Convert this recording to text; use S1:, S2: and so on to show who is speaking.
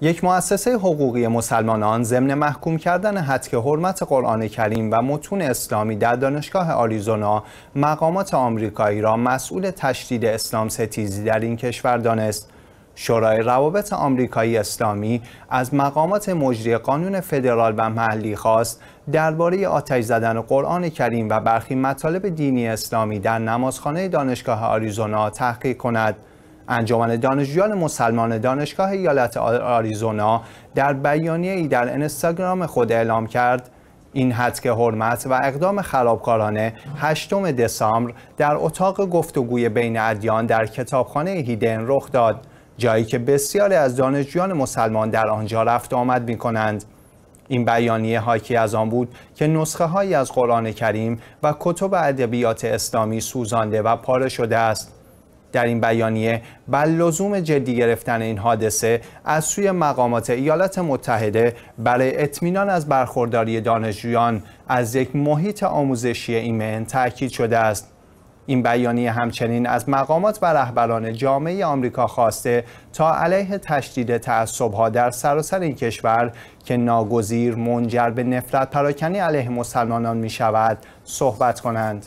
S1: یک مؤسسه حقوقی مسلمانان ضمن محکوم کردن حتک حرمت قرآن کریم و متون اسلامی در دانشگاه آریزونا مقامات آمریکایی را مسئول تشدید اسلام ستیزی در این کشور دانست شورای روابط آمریکایی اسلامی از مقامات مجری قانون فدرال و محلی خواست درباره آتش زدن قرآن کریم و برخی مطالب دینی اسلامی در نمازخانه دانشگاه آریزونا تحقیق کند انجمن دانشجویان مسلمان دانشگاه ایالت آریزونا در بیانیه ای در اینستاگرام خود اعلام کرد این حدک حرمت و اقدام خرابکارانه 8 دسامبر در اتاق گفتگوی بین ادیان در کتابخانه هیدن رخ داد جایی که بسیاری از دانشجویان مسلمان در آنجا رفت آمد می کنند. این بیانیه حاکی از آن بود که نسخه هایی از قرآن کریم و کتب ادبیات اسلامی سوزانده و پاره شده است در این بیانیه بل لزوم جدی گرفتن این حادثه از سوی مقامات ایالات متحده برای اطمینان از برخورداری دانشجویان از یک محیط آموزشی ایمن تاکید شده است این بیانیه همچنین از مقامات و رهبران جامعه آمریکا خواسته تا علیه تشدید تعصبها در سراسر این کشور که ناگزیر منجر به نفرت پراکنی علیه مسلمانان می شود صحبت کنند.